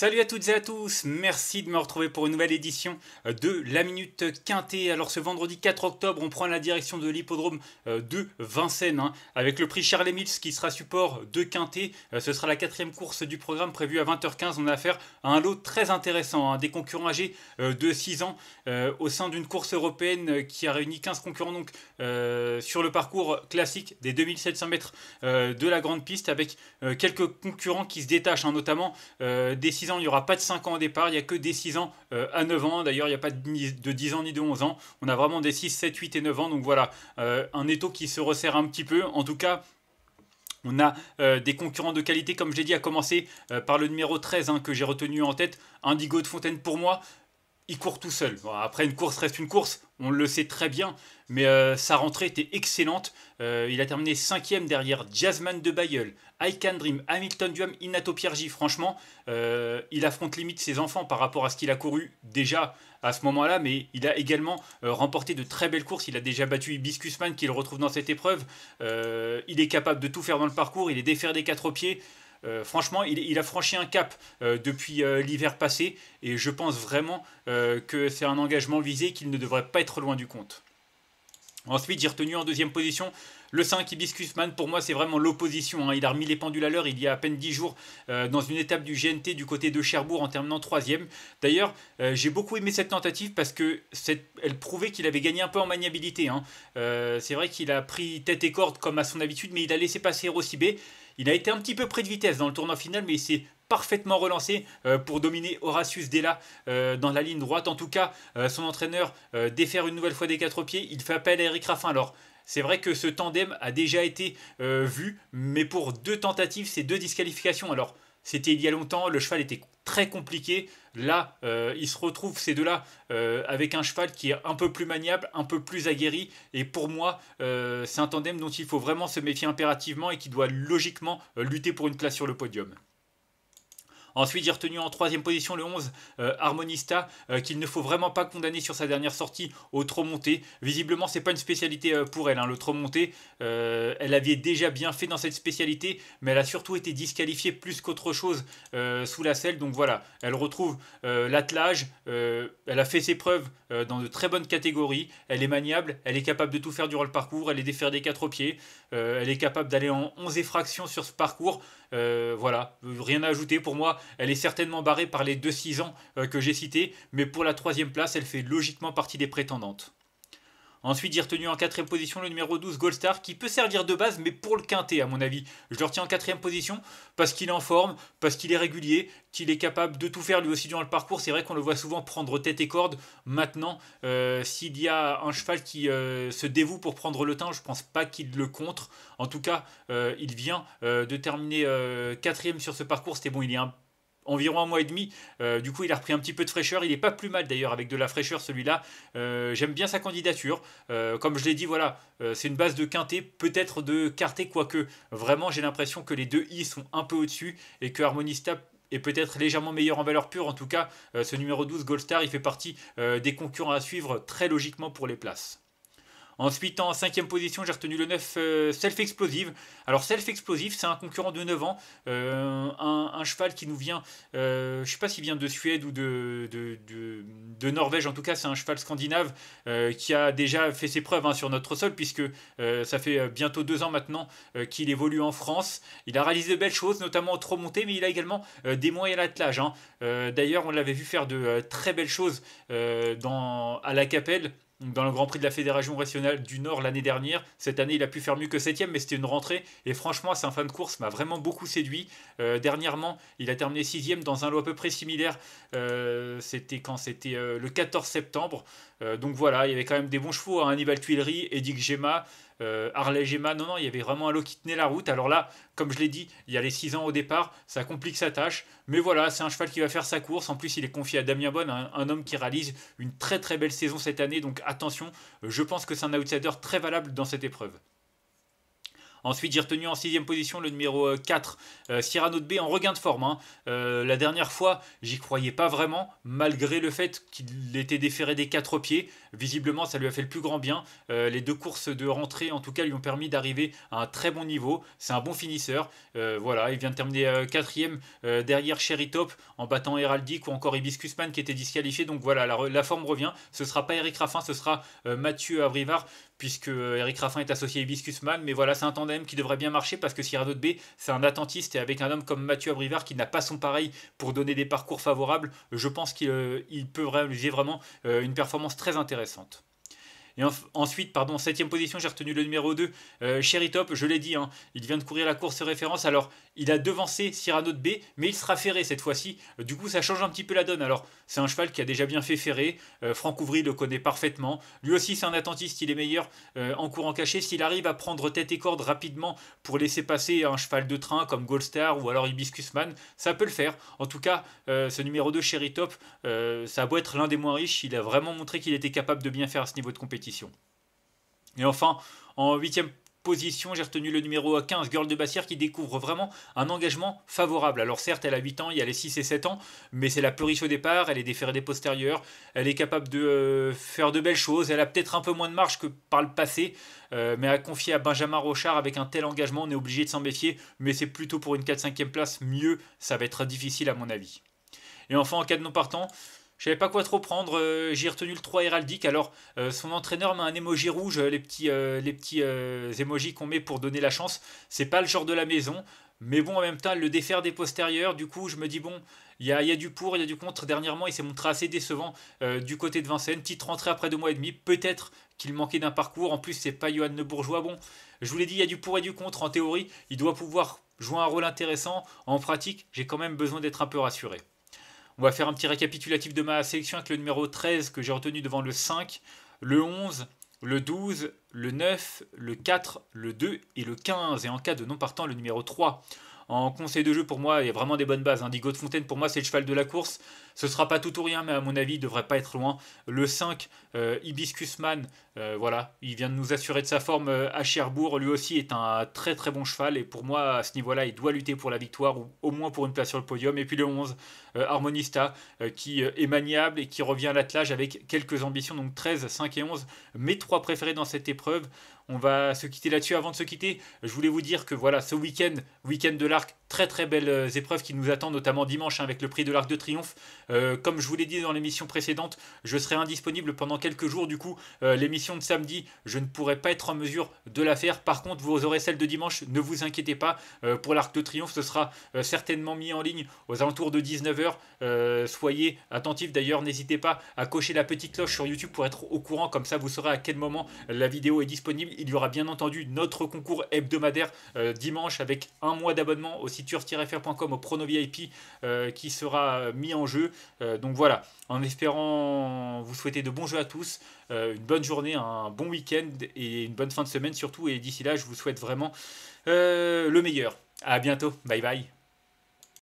Salut à toutes et à tous, merci de me retrouver pour une nouvelle édition euh, de La Minute Quintée. Alors ce vendredi 4 octobre, on prend la direction de l'hippodrome euh, de Vincennes hein. avec le prix Charles Mills qui sera support de Quintée. Euh, ce sera la quatrième course du programme prévue à 20h15. On a affaire à un lot très intéressant, hein. des concurrents âgés de 6 ans au sein d'une course européenne qui a réuni 15 concurrents donc sur le parcours classique des 2700 mètres de la grande piste avec quelques concurrents qui se détachent, hein, notamment des 6 il n'y aura pas de 5 ans au départ, il n'y a que des 6 ans euh, à 9 ans. D'ailleurs, il n'y a pas de, de, 10 ans ni de 11 ans. On a vraiment des 6, 7, 8 et 9 ans. Donc voilà, euh, un étau qui se resserre un petit peu. En tout cas, on a euh, des concurrents de qualité, comme j'ai dit, à commencer par le numéro 13 hein, que j'ai retenu en tête, Indigo de Fontaine pour moi il court tout seul. après, une course reste une course, on le sait très bien, mais euh, sa rentrée était excellente. Euh, il a terminé cinquième derrière Jasmine de Bayeul, I Can Dream, Hamilton Duham, Inato Piergi. Franchement, euh, il affronte limite ses enfants par rapport à ce qu'il a couru déjà à ce moment-là, mais il a également remporté de très belles courses. Il a déjà battu Hibiscusman, qu'il retrouve dans cette épreuve. il est capable de tout faire dans le parcours, il est défaire des quatre pieds. Euh, franchement, il, a franchi un cap euh, depuis euh, l'hiver passé et je pense vraiment que c'est un engagement visé qu'il ne devrait pas être loin du compte. Ensuite, j'ai retenu en deuxième position le 5, Hibiscusman, pour moi, c'est vraiment l'opposition. Hein. Il a remis les pendules à l'heure il y a à peine 10 jours euh, dans une étape du GNT du côté de Cherbourg en terminant 3 D'ailleurs, euh, j'ai beaucoup aimé cette tentative parce que elle prouvait qu'il avait gagné un peu en maniabilité. Hein. Euh, c'est vrai qu'il a pris tête et corde comme à son habitude, mais il a laissé passer B. Il a été un petit peu près de vitesse dans le tournoi final, mais il s'est parfaitement relancé pour dominer Horatius Della dans la ligne droite. En tout cas, son entraîneur défaire une nouvelle fois des quatre pieds. Il fait appel à Eric Raffin. Alors, c'est vrai que ce tandem a déjà été euh, vu, mais pour deux tentatives, c'est deux disqualifications. Alors, c'était il y a longtemps, le cheval était très compliqué. Là, euh, il se retrouve, ces deux-là euh, avec un cheval qui est un peu plus maniable, un peu plus aguerri. Et pour moi, c'est un tandem dont il faut vraiment se méfier impérativement et qui doit logiquement lutter pour une place sur le podium. Ensuite, j'ai retenu en troisième position le 11 euh, Harmonista, euh, qu'il ne faut vraiment pas condamner sur sa dernière sortie au trop monté. Visiblement, c'est pas une spécialité euh, pour elle, hein. le trop monté. elle avait déjà bien fait dans cette spécialité, mais elle a surtout été disqualifiée plus qu'autre chose sous la selle. Donc voilà, elle retrouve l'attelage, elle a fait ses preuves dans de très bonnes catégories, elle est maniable, elle est capable de tout faire durant le parcours, elle est défaire des quatre pieds. Euh, elle est capable d'aller en 11 effractions sur ce parcours. Euh, voilà, rien à ajouter pour moi. Elle est certainement barrée par les 2-6 ans euh, que j'ai cités, mais pour la troisième place, elle fait logiquement partie des prétendantes. Ensuite, j'ai retenu en quatrième position le numéro 12 Goldstar, qui peut servir de base, mais pour le quintet, à mon avis. Je le retiens en quatrième position parce qu'il est en forme, parce qu'il est régulier, qu'il est capable de tout faire lui aussi durant le parcours. C'est vrai qu'on le voit souvent prendre tête et corde. Maintenant, euh, s'il y a un cheval qui euh, se dévoue pour prendre le temps, je ne pense pas qu'il le contre. En tout cas, euh, il vient de terminer quatrième sur ce parcours. C'était bon, il est un environ un mois et demi. Euh, du coup, il a repris un petit peu de fraîcheur. Il n'est pas plus mal d'ailleurs avec de la fraîcheur celui-là. Euh, j'aime bien sa candidature. Euh, comme je l'ai dit, voilà, c'est une base de quintet, peut-être de quartet, quoique vraiment j'ai l'impression que les deux i sont un peu au-dessus et que Harmonista est peut-être légèrement meilleur en valeur pure. En tout cas, ce numéro 12, Gold Star, il fait partie des concurrents à suivre très logiquement pour les places. Ensuite, en cinquième position, j'ai retenu le 9 euh, Self Explosive. Alors, Self Explosive, c'est un concurrent de 9 ans, euh, un, cheval qui nous vient, euh, je ne sais pas s'il vient de Suède ou de, Norvège, en tout cas, c'est un cheval scandinave qui a déjà fait ses preuves hein, sur notre sol, puisque ça fait bientôt deux ans maintenant qu'il évolue en France. Il a réalisé de belles choses, notamment en trop montée, mais il a également des moyens à l'attelage. Hein. D'ailleurs, on l'avait vu faire de très belles choses dans, à la Capelle dans le Grand Prix de la Fédération régionale du Nord l'année dernière. Cette année, il a pu faire mieux que 7 mais c'était une rentrée. Et franchement, c'est un fin de course m'a vraiment beaucoup séduit. Euh, dernièrement, il a terminé 6 dans un lot à peu près similaire. Euh, c'était quand C'était euh, le 14 septembre. donc voilà, il y avait quand même des bons chevaux. à hein, Tuilerie, Tuileries, Edic Gemma, euh, Gemma. Non, non, il y avait vraiment un lot qui tenait la route. Alors là, comme je l'ai dit, il y a les 6 ans au départ, ça complique sa tâche. Mais voilà, c'est un cheval qui va faire sa course. En plus, il est confié à Damien Bonne, un, homme qui réalise une très très belle saison cette année. Donc attention, je pense que c'est un outsider très valable dans cette épreuve. Ensuite, j'ai retenu en sixième position le numéro 4, euh, euh, Cyrano de B, en regain de forme. Hein. Euh, la dernière fois, j'y croyais pas vraiment, malgré le fait qu'il était déféré des quatre pieds. Visiblement, ça lui a fait le plus grand bien. les deux courses de rentrée, en tout cas, lui ont permis d'arriver à un très bon niveau. C'est un bon finisseur. voilà, il vient de terminer quatrième derrière Sherry Top, en battant Heraldic ou encore Hibiscusman qui était disqualifié. Donc voilà, la, forme revient. Ce sera pas Eric Raffin, ce sera Mathieu Abrivard puisque euh, Eric Raffin est associé à Hibiscus Man. Mais voilà, c'est un tandem qui devrait bien marcher parce que Cyrano de B, c'est un attentiste et avec un homme comme Mathieu Abrivard qui n'a pas son pareil pour donner des parcours favorables, je pense qu'il euh, peut réaliser vraiment euh, une performance très intéressante. Et ensuite, pardon, septième position, j'ai retenu le numéro 2, Sherry euh, Top, je l'ai dit, hein. il vient de courir la course référence. Alors, il a devancé Cyrano de B, mais il sera ferré cette fois-ci. Du coup, ça change un petit peu la donne. Alors, c'est un cheval qui a déjà bien fait ferrer. Euh, Franck Ouvry le connaît parfaitement. Lui aussi, c'est un attentiste, il est meilleur euh, en courant caché. S'il arrive à prendre tête et corde rapidement pour laisser passer un cheval de train comme Goldstar ou alors Hibiscusman, ça peut le faire. En tout cas, ce numéro 2, Sherry Top, ça a beau être l'un des moins riches, il a vraiment montré qu'il était capable de bien faire à ce niveau de compétition. Et enfin, en huitième position, j'ai retenu le numéro 15, Girl de Bassière, qui découvre vraiment un engagement favorable. Alors certes, elle a 8 ans, il y a les 6 et 7 ans, mais c'est la plus riche au départ, elle est déférée des postérieurs, elle est capable de euh, faire de belles choses, elle a peut-être un peu moins de marge que par le passé, euh, mais à confier à Benjamin Rochard avec un tel engagement, on est obligé de s'en méfier, mais c'est plutôt pour une 4-5e place, mieux, ça va être difficile à mon avis. Et enfin, en cas de non partant, je savais pas quoi trop prendre. Euh, j'ai retenu le 3 héraldique. Alors, euh, son entraîneur met un émoji rouge, euh, les petits, les petits émojis qu'on met pour donner la chance. C'est pas le genre de la maison. Mais bon, en même temps, le défaire des postérieurs, du coup, je me dis, bon, il y a, du pour, il y a du contre. Dernièrement, il s'est montré assez décevant du côté de Vincennes. Petite rentrée après deux mois et demi, peut-être qu'il manquait d'un parcours. En plus, c'est pas Johan Le Bourgeois. Bon, je vous l'ai dit, il y a du pour et du contre. En théorie, il doit pouvoir jouer un rôle intéressant. En pratique, j'ai quand même besoin d'être un peu rassuré. On va faire un petit récapitulatif de ma sélection avec le numéro 13 que j'ai retenu devant le 5, le 11, le 12, le 9, le 4, le 2 et le 15. Et en cas de non partant, le numéro 3. En conseil de jeu, pour moi, il y a vraiment des bonnes bases. Indigo hein. de Fontaine, pour moi, c'est le cheval de la course. Ce sera pas tout ou rien, mais à mon avis, il devrait pas être loin. Le 5, euh, Man, euh, voilà, il vient de nous assurer de sa forme euh, à Cherbourg. Lui aussi est un très très bon cheval. Et pour moi, à ce niveau-là, il doit lutter pour la victoire ou au moins pour une place sur le podium. Et puis le 11, euh, Harmonista, qui est maniable et qui revient à l'attelage avec quelques ambitions. Donc 13, 5 et 11, mes trois préférés dans cette épreuve. On va se quitter là-dessus. Avant de se quitter, je voulais vous dire que voilà, ce week-end, week-end de l'Arc, très très belles euh, épreuves qui nous attendent, notamment dimanche hein, avec le prix de l'Arc de Triomphe. Euh, comme je vous l'ai dit dans l'émission précédente, je serai indisponible pendant quelques jours. Du coup, euh, l'émission de samedi, je ne pourrai pas être en mesure de la faire. Par contre, vous aurez celle de dimanche. Ne vous inquiétez pas. pour l'Arc de Triomphe, ce sera certainement mis en ligne aux alentours de 19h. soyez attentifs d'ailleurs. N'hésitez pas à cocher la petite cloche sur YouTube pour être au courant. Comme ça, vous saurez à quel moment la vidéo est disponible. Il y aura bien entendu notre concours hebdomadaire euh, dimanche avec un mois d'abonnement au site fr.com au Prono VIP euh, qui sera euh, mis en jeu. donc voilà, en espérant vous souhaiter de bons jeux à tous, une bonne journée, un bon week-end et une bonne fin de semaine surtout. Et d'ici là, je vous souhaite vraiment le meilleur. À bientôt, bye bye.